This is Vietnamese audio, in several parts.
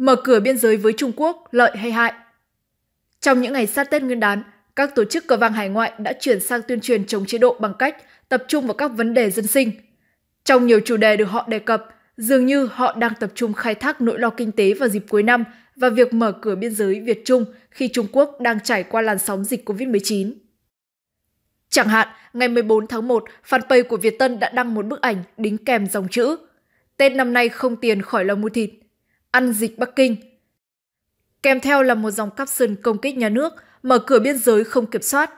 mở cửa biên giới với Trung Quốc lợi hay hại. Trong những ngày sát Tết Nguyên đán, các tổ chức cờ vàng hải ngoại đã chuyển sang tuyên truyền chống chế độ bằng cách tập trung vào các vấn đề dân sinh. Trong nhiều chủ đề được họ đề cập, dường như họ đang tập trung khai thác nỗi lo kinh tế vào dịp cuối năm và việc mở cửa biên giới Việt Trung khi Trung Quốc đang trải qua làn sóng dịch COVID-19. Chẳng hạn, ngày 14 tháng 1, fanpage của Việt Tân đã đăng một bức ảnh đính kèm dòng chữ Tết năm nay không tiền khỏi lo mua thịt ăn dịch Bắc Kinh. Kèm theo là một dòng caption công kích nhà nước, mở cửa biên giới không kiểm soát.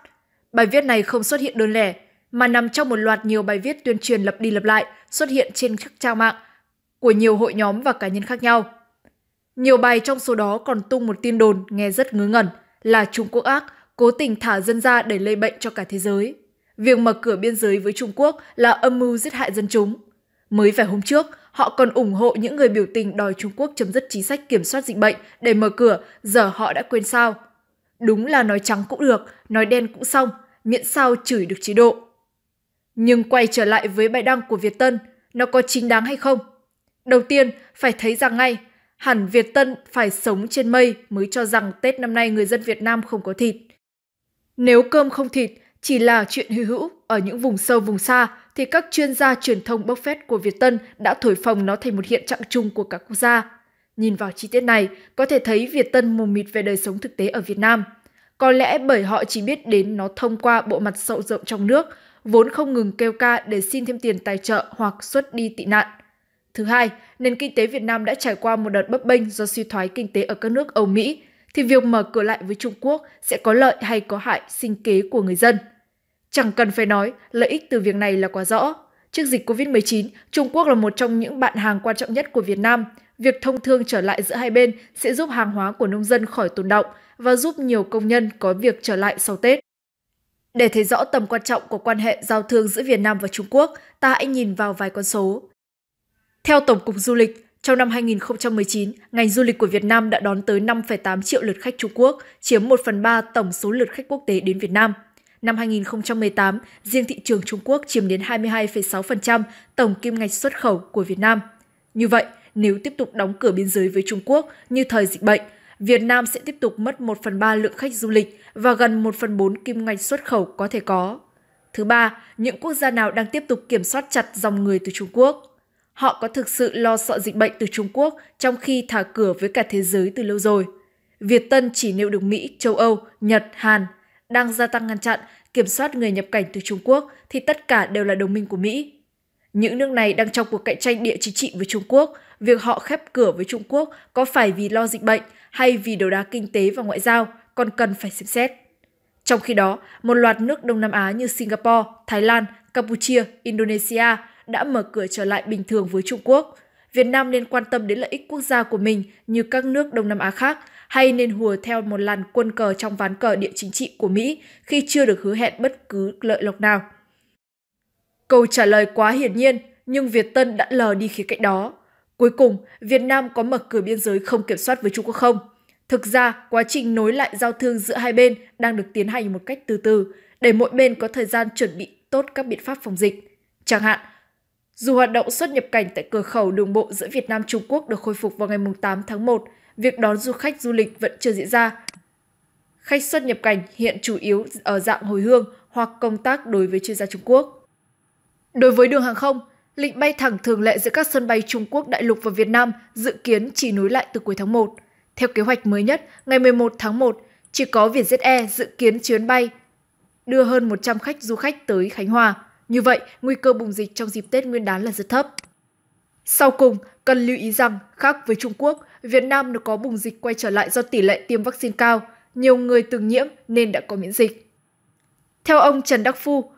Bài viết này không xuất hiện đơn lẻ, mà nằm trong một loạt nhiều bài viết tuyên truyền lặp đi lặp lại xuất hiện trên các trang mạng của nhiều hội nhóm và cá nhân khác nhau. Nhiều bài trong số đó còn tung một tin đồn nghe rất ngớ ngẩn là Trung Quốc ác cố tình thả dân ra để lây bệnh cho cả thế giới. Việc mở cửa biên giới với Trung Quốc là âm mưu giết hại dân chúng. Mới vài hôm trước, Họ còn ủng hộ những người biểu tình đòi Trung Quốc chấm dứt chính sách kiểm soát dịch bệnh để mở cửa, giờ họ đã quên sao. Đúng là nói trắng cũng được, nói đen cũng xong, miễn sao chửi được chế độ. Nhưng quay trở lại với bài đăng của Việt Tân, nó có chính đáng hay không? Đầu tiên, phải thấy rằng ngay, hẳn Việt Tân phải sống trên mây mới cho rằng Tết năm nay người dân Việt Nam không có thịt. Nếu cơm không thịt, chỉ là chuyện hư hữu ở những vùng sâu vùng xa thì các chuyên gia truyền thông Buffett của Việt Tân đã thổi phồng nó thành một hiện trạng chung của cả quốc gia. Nhìn vào chi tiết này, có thể thấy Việt Tân mù mịt về đời sống thực tế ở Việt Nam. Có lẽ bởi họ chỉ biết đến nó thông qua bộ mặt sậu rộng trong nước, vốn không ngừng kêu ca để xin thêm tiền tài trợ hoặc xuất đi tị nạn. Thứ hai, nền kinh tế Việt Nam đã trải qua một đợt bấp bênh do suy thoái kinh tế ở các nước Âu Mỹ, thì việc mở cửa lại với Trung Quốc sẽ có lợi hay có hại sinh kế của người dân – Chẳng cần phải nói, lợi ích từ việc này là quá rõ. Trước dịch COVID-19, Trung Quốc là một trong những bạn hàng quan trọng nhất của Việt Nam. Việc thông thương trở lại giữa hai bên sẽ giúp hàng hóa của nông dân khỏi tồn động và giúp nhiều công nhân có việc trở lại sau Tết. Để thấy rõ tầm quan trọng của quan hệ giao thương giữa Việt Nam và Trung Quốc, ta hãy nhìn vào vài con số. Theo Tổng cục Du lịch, trong năm 2019, ngành du lịch của Việt Nam đã đón tới 5,8 triệu lượt khách Trung Quốc, chiếm 1 phần 3 tổng số lượt khách quốc tế đến Việt Nam. Năm 2018, riêng thị trường Trung Quốc chiếm đến 22,6% tổng kim ngạch xuất khẩu của Việt Nam. Như vậy, nếu tiếp tục đóng cửa biên giới với Trung Quốc như thời dịch bệnh, Việt Nam sẽ tiếp tục mất 1 phần 3 lượng khách du lịch và gần 1 phần 4 kim ngạch xuất khẩu có thể có. Thứ ba, những quốc gia nào đang tiếp tục kiểm soát chặt dòng người từ Trung Quốc? Họ có thực sự lo sợ dịch bệnh từ Trung Quốc trong khi thả cửa với cả thế giới từ lâu rồi? Việt Tân chỉ nêu được Mỹ, châu Âu, Nhật, Hàn đang gia tăng ngăn chặn, kiểm soát người nhập cảnh từ Trung Quốc thì tất cả đều là đồng minh của Mỹ. Những nước này đang trong cuộc cạnh tranh địa chính trị với Trung Quốc, việc họ khép cửa với Trung Quốc có phải vì lo dịch bệnh hay vì đấu đá kinh tế và ngoại giao còn cần phải xem xét. Trong khi đó, một loạt nước Đông Nam Á như Singapore, Thái Lan, Campuchia, Indonesia đã mở cửa trở lại bình thường với Trung Quốc. Việt Nam nên quan tâm đến lợi ích quốc gia của mình như các nước Đông Nam Á khác hay nên hùa theo một làn quân cờ trong ván cờ địa chính trị của Mỹ khi chưa được hứa hẹn bất cứ lợi lộc nào? Câu trả lời quá hiển nhiên, nhưng Việt Tân đã lờ đi khía cạnh đó. Cuối cùng, Việt Nam có mở cửa biên giới không kiểm soát với Trung Quốc không? Thực ra, quá trình nối lại giao thương giữa hai bên đang được tiến hành một cách từ từ, để mỗi bên có thời gian chuẩn bị tốt các biện pháp phòng dịch. Chẳng hạn, dù hoạt động xuất nhập cảnh tại cửa khẩu đường bộ giữa Việt Nam Trung Quốc được khôi phục vào ngày 8 tháng 1, việc đón du khách du lịch vẫn chưa diễn ra. Khách xuất nhập cảnh hiện chủ yếu ở dạng hồi hương hoặc công tác đối với chuyên gia Trung Quốc. Đối với đường hàng không, lịch bay thẳng thường lệ giữa các sân bay Trung Quốc đại lục và Việt Nam dự kiến chỉ nối lại từ cuối tháng 1. Theo kế hoạch mới nhất, ngày 11 tháng 1, chỉ có Vietjet Air dự kiến chuyến bay đưa hơn 100 khách du khách tới Khánh Hòa. Như vậy, nguy cơ bùng dịch trong dịp Tết Nguyên đán là rất thấp. Sau cùng, cần lưu ý rằng, khác với Trung Quốc, Việt Nam đã có bùng dịch quay trở lại do tỷ lệ tiêm vaccine cao, nhiều người từng nhiễm nên đã có miễn dịch. Theo ông Trần Đắc Phu,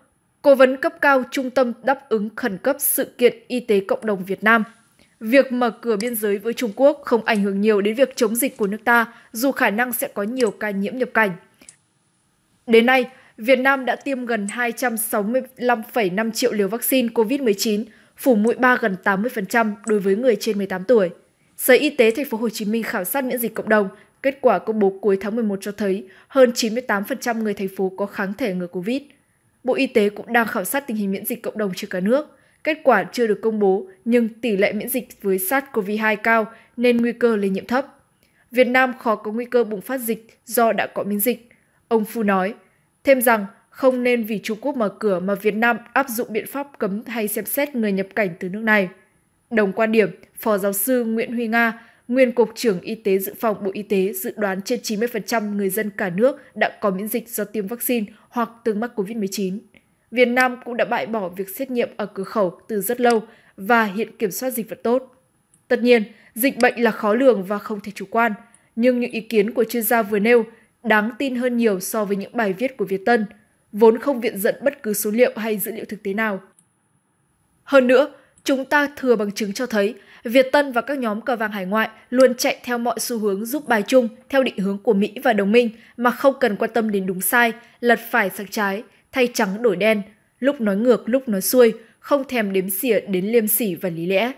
cố vấn cấp cao Trung tâm đáp ứng khẩn cấp sự kiện y tế cộng đồng Việt Nam, việc mở cửa biên giới với Trung Quốc không ảnh hưởng nhiều đến việc chống dịch của nước ta, dù khả năng sẽ có nhiều ca nhiễm nhập cảnh. Đến nay, Việt Nam đã tiêm gần 265,5 triệu liều vaccine COVID-19, phủ mũi 3 gần 80% đối với người trên 18 tuổi. Sở Y tế Thành phố Hồ Chí Minh khảo sát miễn dịch cộng đồng, kết quả công bố cuối tháng 11 cho thấy hơn 98% người thành phố có kháng thể ngừa Covid. Bộ Y tế cũng đang khảo sát tình hình miễn dịch cộng đồng trên cả nước. Kết quả chưa được công bố nhưng tỷ lệ miễn dịch với SARS-CoV-2 cao nên nguy cơ lây nhiễm thấp. Việt Nam khó có nguy cơ bùng phát dịch do đã có miễn dịch. Ông Phu nói, thêm rằng không nên vì Trung Quốc mở cửa mà Việt Nam áp dụng biện pháp cấm hay xem xét người nhập cảnh từ nước này. Đồng quan điểm, Phó Giáo sư Nguyễn Huy Nga, Nguyên Cục trưởng Y tế Dự phòng Bộ Y tế dự đoán trên 90% người dân cả nước đã có miễn dịch do tiêm vaccine hoặc từng mắc COVID-19. Việt Nam cũng đã bãi bỏ việc xét nghiệm ở cửa khẩu từ rất lâu và hiện kiểm soát dịch vẫn tốt. Tất nhiên, dịch bệnh là khó lường và không thể chủ quan, nhưng những ý kiến của chuyên gia vừa nêu đáng tin hơn nhiều so với những bài viết của Việt Tân – vốn không viện dẫn bất cứ số liệu hay dữ liệu thực tế nào. Hơn nữa, chúng ta thừa bằng chứng cho thấy Việt Tân và các nhóm cờ vàng hải ngoại luôn chạy theo mọi xu hướng giúp bài chung theo định hướng của Mỹ và đồng minh mà không cần quan tâm đến đúng sai, lật phải sang trái, thay trắng đổi đen, lúc nói ngược lúc nói xuôi, không thèm đếm xỉa đến liêm sỉ và lý lẽ.